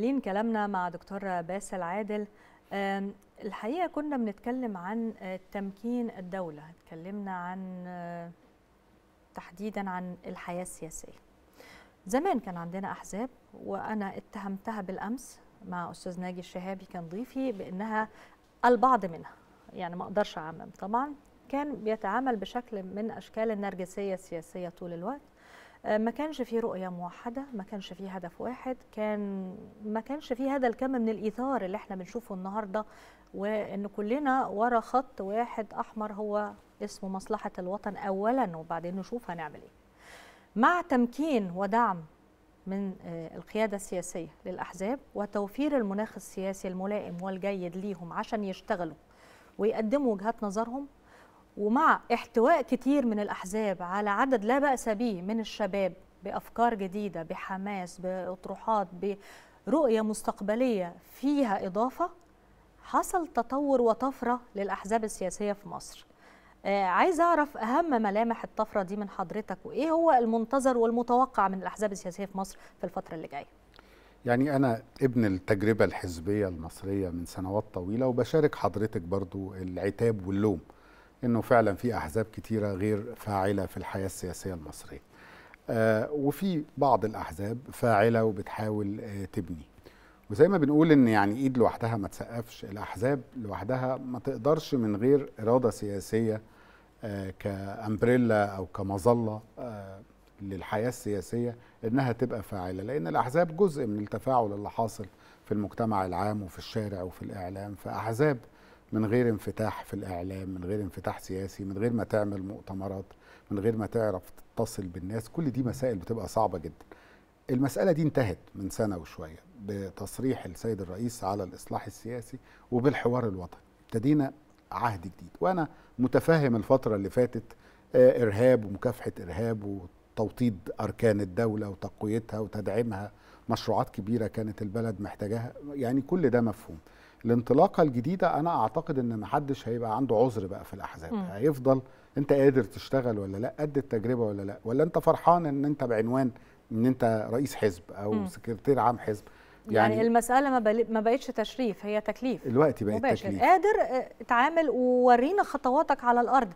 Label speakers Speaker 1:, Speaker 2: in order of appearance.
Speaker 1: لين كلامنا مع دكتور باسل عادل الحقيقه كنا بنتكلم عن آه، تمكين الدوله اتكلمنا عن آه، تحديدا عن الحياه السياسيه زمان كان عندنا احزاب وانا اتهمتها بالامس مع استاذ ناجي الشهابي كان ضيفي بانها البعض منها يعني ما اقدرش اعمم طبعا كان بيتعامل بشكل من اشكال النرجسيه السياسيه طول الوقت ما كانش في رؤية موحدة ما كانش في هدف واحد كان ما كانش في هذا الكم من الإيثار اللي احنا بنشوفه النهاردة وإن كلنا ورا خط واحد أحمر هو اسمه مصلحة الوطن أولا وبعدين نشوف هنعمل إيه مع تمكين ودعم من آه، القيادة السياسية للأحزاب وتوفير المناخ السياسي الملائم والجيد ليهم عشان يشتغلوا ويقدموا وجهات نظرهم ومع احتواء كتير من الأحزاب على عدد لا بأس به من الشباب بأفكار جديدة بحماس بأطروحات برؤية مستقبلية فيها إضافة حصل تطور وطفرة للأحزاب السياسية في مصر آه، عايز أعرف أهم ملامح الطفرة دي من حضرتك وإيه هو المنتظر والمتوقع من الأحزاب السياسية في مصر في الفترة اللي جاية
Speaker 2: يعني أنا ابن التجربة الحزبية المصرية من سنوات طويلة وبشارك حضرتك برضو العتاب واللوم انه فعلا في احزاب كتيره غير فاعله في الحياه السياسيه المصريه آه، وفي بعض الاحزاب فاعله وبتحاول آه، تبني وزي ما بنقول ان يعني ايد لوحدها ما تسقفش الاحزاب لوحدها ما تقدرش من غير اراده سياسيه آه، كامبريلا او كمظله للحياه السياسيه انها تبقى فاعله لان الاحزاب جزء من التفاعل اللي حاصل في المجتمع العام وفي الشارع وفي الاعلام فاحزاب من غير انفتاح في الاعلام من غير انفتاح سياسي من غير ما تعمل مؤتمرات من غير ما تعرف تتصل بالناس كل دي مسائل بتبقى صعبه جدا المسألة دي انتهت من سنة وشوية بتصريح السيد الرئيس على الإصلاح السياسي وبالحوار الوطني ابتدينا عهد جديد وأنا متفهم الفترة اللي فاتت آه، إرهاب ومكافحة إرهاب وتوطيد أركان الدولة وتقويتها وتدعيمها مشروعات كبيرة كانت البلد محتاجاها يعني كل ده مفهوم الانطلاقه الجديده انا اعتقد ان محدش هيبقى عنده عذر بقى في الاحزاب م. هيفضل انت قادر تشتغل ولا لا قد التجربه ولا لا ولا انت فرحان ان انت بعنوان ان انت رئيس حزب او م. سكرتير عام حزب يعني, يعني
Speaker 1: المساله ما بل... ما بقتش تشريف هي تكليف
Speaker 2: دلوقتي بقت تكليف
Speaker 1: قادر آه، اتعامل وورينا خطواتك على الارض